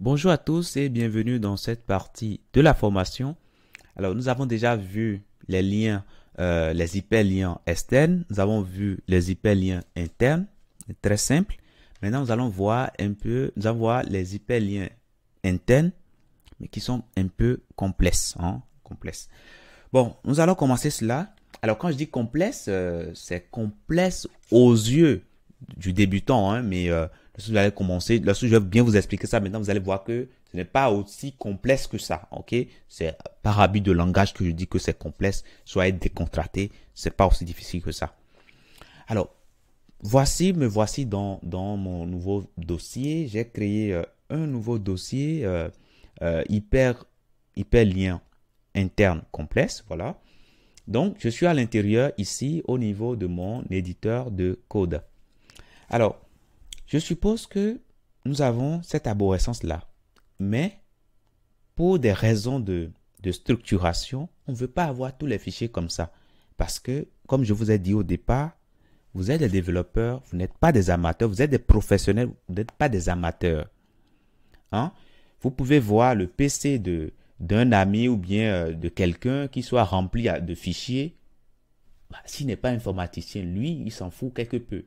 Bonjour à tous et bienvenue dans cette partie de la formation. Alors, nous avons déjà vu les liens, euh, les hyperliens externes. Nous avons vu les hyperliens internes. Très simple. Maintenant, nous allons voir un peu, nous allons voir les hyperliens internes, mais qui sont un peu complexes, hein, complexes. Bon, nous allons commencer cela. Alors, quand je dis complexe, euh, c'est complexe aux yeux du débutant, hein, mais euh, lorsque vous allez commencer, lorsque je vais bien vous expliquer ça, maintenant vous allez voir que ce n'est pas aussi complexe que ça, ok C'est par habit de langage que je dis que c'est complexe, soyez décontracté, c'est pas aussi difficile que ça. Alors, voici, me voici dans, dans mon nouveau dossier, j'ai créé euh, un nouveau dossier euh, euh, hyper, hyper lien interne complexe, voilà. Donc, je suis à l'intérieur ici au niveau de mon éditeur de code. Alors, je suppose que nous avons cette aborescence-là. Mais, pour des raisons de, structuration, on ne veut pas avoir tous les fichiers comme ça. Parce que, comme je vous ai dit au départ, vous êtes des développeurs, vous n'êtes pas des amateurs, vous êtes des professionnels, vous n'êtes pas des amateurs. Hein? Vous pouvez voir le PC d'un ami ou bien euh, de quelqu'un qui soit rempli de fichiers. Bah, s'il n'est pas informaticien, lui, il s'en fout quelque peu.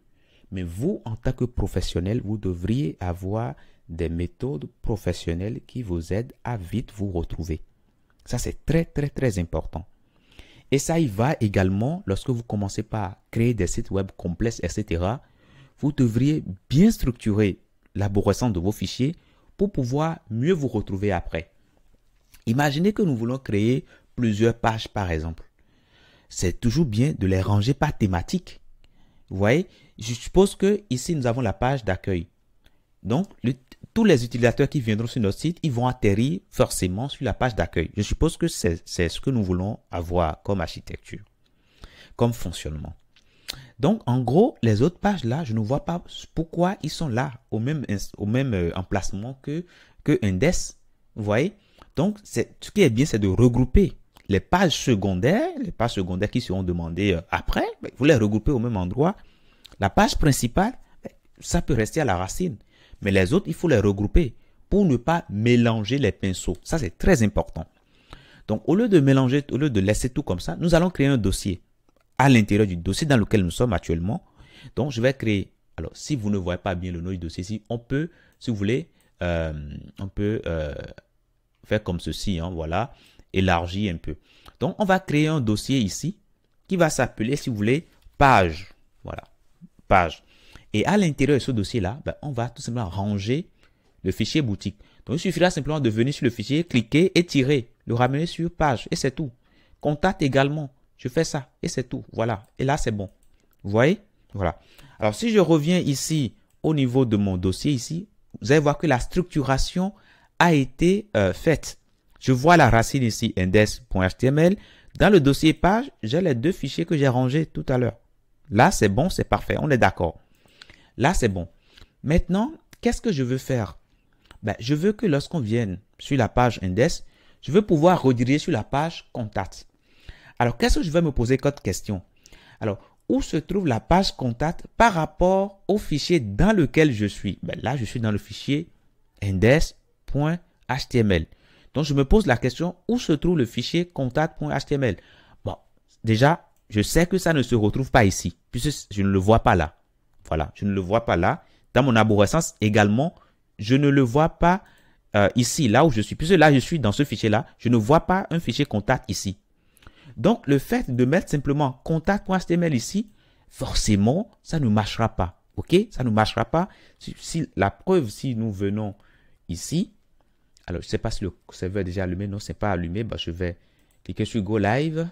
Mais vous, en tant que professionnel, vous devriez avoir des méthodes professionnelles qui vous aident à vite vous retrouver. Ça, c'est très, très, très important. Et ça y va également lorsque vous commencez par créer des sites web complexes, etc. Vous devriez bien structurer l'aborescence de vos fichiers pour pouvoir mieux vous retrouver après. Imaginez que nous voulons créer plusieurs pages, par exemple. C'est toujours bien de les ranger par thématique. Vous voyez, je suppose que ici, nous avons la page d'accueil. Donc, tous les utilisateurs qui viendront sur notre site, ils vont atterrir forcément sur la page d'accueil. Je suppose que c'est ce que nous voulons avoir comme architecture, comme fonctionnement. Donc, en gros, les autres pages là, je ne vois pas pourquoi ils sont là, au même, au même euh, emplacement que, que Index. Vous voyez Donc, ce qui est bien, c'est de regrouper les pages secondaires, les pages secondaires qui seront demandées euh, après, vous les regroupez au même endroit la page principale, eh, ça peut rester à la racine, mais les autres, il faut les regrouper pour ne pas mélanger les pinceaux. Ça, c'est très important. Donc, au lieu de mélanger, au lieu de laisser tout comme ça, nous allons créer un dossier à l'intérieur du dossier dans lequel nous sommes actuellement. Donc, je vais créer. Alors, si vous ne voyez pas bien le nom du dossier on peut, si vous voulez, euh, on peut euh, faire comme ceci, hein, voilà, élargir un peu. Donc, on va créer un dossier ici qui va s'appeler, si vous voulez, page. Voilà. Page. Et à l'intérieur de ce dossier-là, ben, on va tout simplement ranger le fichier boutique. Donc, il suffira simplement de venir sur le fichier, cliquer et tirer, le ramener sur page et c'est tout. Contact également. Je fais ça et c'est tout. Voilà. Et là, c'est bon. Vous voyez? Voilà. Alors, si je reviens ici au niveau de mon dossier ici, vous allez voir que la structuration a été euh, faite. Je vois la racine ici, index.html. Dans le dossier page, j'ai les deux fichiers que j'ai rangés tout à l'heure. Là, c'est bon, c'est parfait, on est d'accord. Là, c'est bon. Maintenant, qu'est-ce que je veux faire ben, Je veux que lorsqu'on vienne sur la page Index, je veux pouvoir rediriger sur la page Contact. Alors, qu'est-ce que je vais me poser comme question Alors, où se trouve la page Contact par rapport au fichier dans lequel je suis ben, Là, je suis dans le fichier index.html. Donc, je me pose la question, où se trouve le fichier contact.html Bon, déjà, je sais que ça ne se retrouve pas ici, puisque je ne le vois pas là. Voilà, je ne le vois pas là. Dans mon arborescence également, je ne le vois pas euh, ici, là où je suis. Puisque là, je suis dans ce fichier-là, je ne vois pas un fichier contact ici. Donc, le fait de mettre simplement contact.html ici, forcément, ça ne marchera pas. OK Ça ne marchera pas. Si, la preuve, si nous venons ici, alors je ne sais pas si le serveur est déjà allumé. Non, ce n'est pas allumé. Bah, je vais cliquer sur Go Live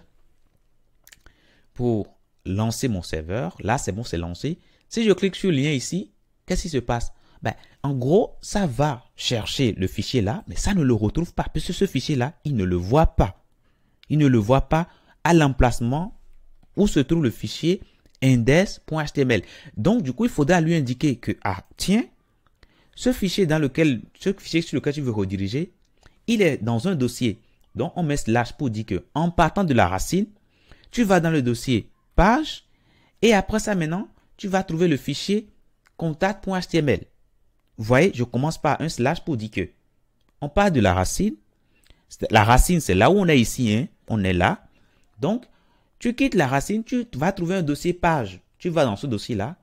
pour lancer mon serveur. Là, c'est bon, c'est lancé. Si je clique sur le lien ici, qu'est-ce qui se passe ben, En gros, ça va chercher le fichier là, mais ça ne le retrouve pas, parce que ce fichier là, il ne le voit pas. Il ne le voit pas à l'emplacement où se trouve le fichier index.html. Donc, du coup, il faudra lui indiquer que, ah, tiens, ce fichier dans lequel, ce fichier sur lequel tu veux rediriger, il est dans un dossier. Donc, on met slash pour dire que, en partant de la racine, tu vas dans le dossier page et après ça maintenant, tu vas trouver le fichier contact.html. Vous voyez, je commence par un slash pour dire que on part de la racine. La racine, c'est là où on est ici, hein? on est là. Donc, tu quittes la racine, tu vas trouver un dossier page. Tu vas dans ce dossier-là.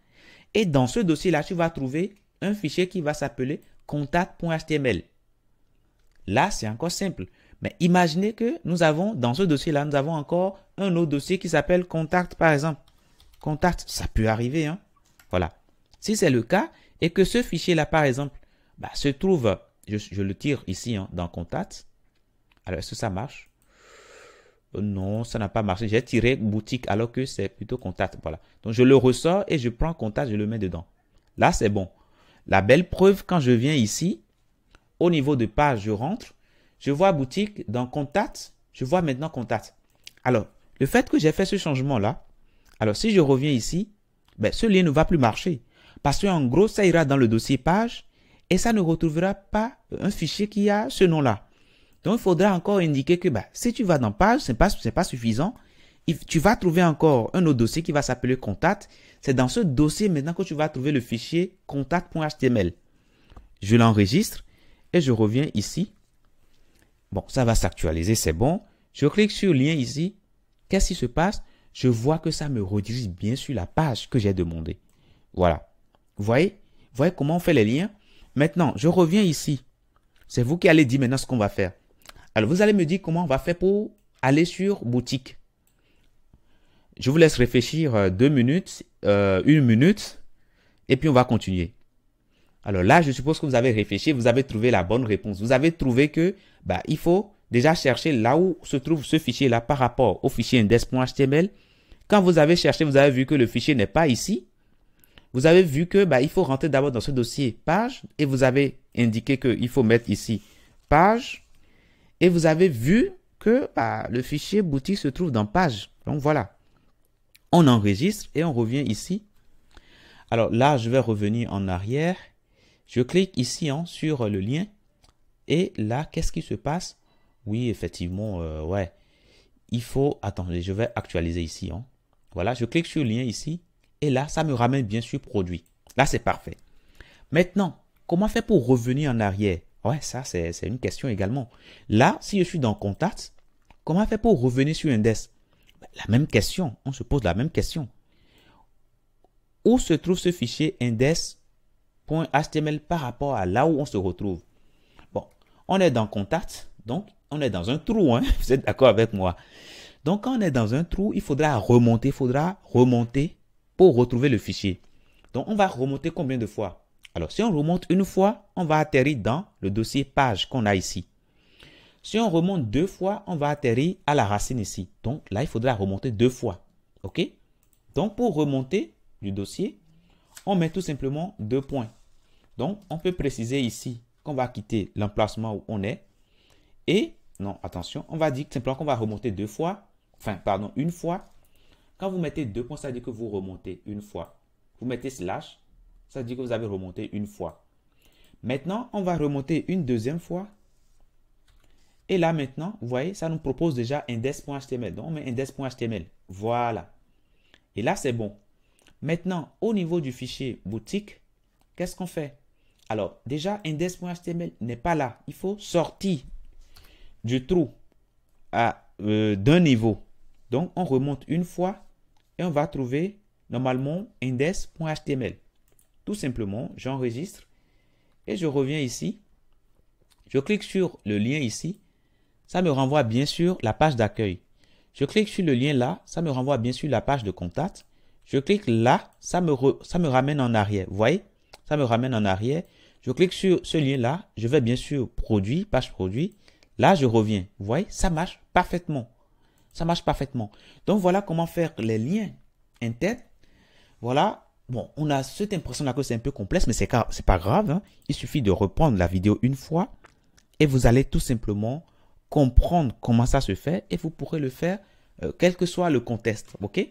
Et dans ce dossier-là, tu vas trouver un fichier qui va s'appeler contact.html. Là, c'est encore simple. Mais imaginez que nous avons, dans ce dossier-là, nous avons encore un autre dossier qui s'appelle contact, par exemple. Contact, ça peut arriver. Hein? Voilà. Si c'est le cas et que ce fichier-là, par exemple, bah, se trouve, je, le tire ici hein, dans contact. Alors, est-ce que ça marche euh, Non, ça n'a pas marché. J'ai tiré boutique alors que c'est plutôt contact. Voilà. Donc, je le ressors et je prends contact, je le mets dedans. Là, c'est bon. La belle preuve, quand je viens ici, au niveau de page, je rentre. Je vois boutique dans contact. Je vois maintenant contact. Alors, le fait que j'ai fait ce changement-là, alors si je reviens ici, ben, ce lien ne va plus marcher. Parce qu'en gros, ça ira dans le dossier page et ça ne retrouvera pas un fichier qui a ce nom-là. Donc, il faudra encore indiquer que ben, si tu vas dans page, ce n'est pas, pas suffisant. Tu vas trouver encore un autre dossier qui va s'appeler contact. C'est dans ce dossier maintenant que tu vas trouver le fichier contact.html. Je l'enregistre et je reviens ici. Bon, ça va s'actualiser, c'est bon. Je clique sur lien ici. Qu'est-ce qui se passe Je vois que ça me redirige bien sur la page que j'ai demandé. Voilà. Vous voyez Vous voyez comment on fait les liens Maintenant, je reviens ici. C'est vous qui allez dire maintenant ce qu'on va faire. Alors, vous allez me dire comment on va faire pour aller sur boutique. Je vous laisse réfléchir euh, deux minutes, euh, une minute, et puis on va continuer. Alors là, je suppose que vous avez réfléchi, vous avez trouvé la bonne réponse. Vous avez trouvé que bah, il faut déjà chercher là où se trouve ce fichier-là par rapport au fichier index.html. Quand vous avez cherché, vous avez vu que le fichier n'est pas ici. Vous avez vu que bah, il faut rentrer d'abord dans ce dossier page et vous avez indiqué qu'il faut mettre ici page. Et vous avez vu que bah, le fichier boutique se trouve dans page. Donc voilà. On enregistre et on revient ici. Alors là, je vais revenir en arrière je clique ici hein, sur euh, le lien et là, qu'est-ce qui se passe Oui, effectivement, euh, ouais. Il faut, attendez, je vais actualiser ici. Hein. Voilà, je clique sur le lien ici et là, ça me ramène bien sûr produit. Là, c'est parfait. Maintenant, comment faire pour revenir en arrière Ouais, ça, c'est une question également. Là, si je suis dans Contact, comment faire pour revenir sur Index La même question, on se pose la même question. Où se trouve ce fichier index .html par rapport à là où on se retrouve. Bon, on est dans contact, donc on est dans un trou, hein? vous êtes d'accord avec moi. Donc quand on est dans un trou, il faudra remonter, il faudra remonter pour retrouver le fichier. Donc on va remonter combien de fois Alors si on remonte une fois, on va atterrir dans le dossier page qu'on a ici. Si on remonte deux fois, on va atterrir à la racine ici. Donc là, il faudra remonter deux fois. OK Donc pour remonter du dossier, on met tout simplement deux points. Donc, on peut préciser ici qu'on va quitter l'emplacement où on est. Et, non, attention, on va dire simplement qu'on va remonter deux fois. Enfin, pardon, une fois. Quand vous mettez deux points, ça veut dire que vous remontez une fois. Vous mettez slash, ça dit que vous avez remonté une fois. Maintenant, on va remonter une deuxième fois. Et là, maintenant, vous voyez, ça nous propose déjà index.html. Donc, on met index.html. Voilà. Et là, c'est bon. Maintenant, au niveau du fichier boutique, qu'est-ce qu'on fait alors, déjà, index.html n'est pas là. Il faut sortir du trou euh, d'un niveau. Donc, on remonte une fois et on va trouver normalement index.html. Tout simplement, j'enregistre et je reviens ici. Je clique sur le lien ici. Ça me renvoie bien sûr la page d'accueil. Je clique sur le lien là, ça me renvoie bien sûr la page de contact. Je clique là, ça me, ça me ramène en arrière. Vous voyez ça me ramène en arrière. Je clique sur ce lien-là, je vais bien sûr produit, page produit. Là, je reviens. Vous voyez, ça marche parfaitement. Ça marche parfaitement. Donc, voilà comment faire les liens internes. Voilà. Bon, on a cette impression-là que c'est un peu complexe, mais c'est pas grave. Hein. Il suffit de reprendre la vidéo une fois et vous allez tout simplement comprendre comment ça se fait et vous pourrez le faire euh, quel que soit le contexte. OK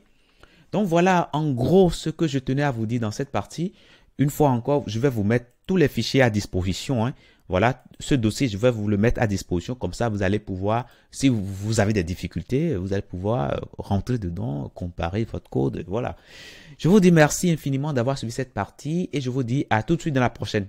Donc, voilà en gros ce que je tenais à vous dire dans cette partie. Une fois encore, je vais vous mettre tous les fichiers à disposition. Hein. Voilà, ce dossier, je vais vous le mettre à disposition. Comme ça, vous allez pouvoir, si vous avez des difficultés, vous allez pouvoir euh, rentrer dedans, comparer votre code. Voilà. Je vous dis merci infiniment d'avoir suivi cette partie et je vous dis à tout de suite dans la prochaine.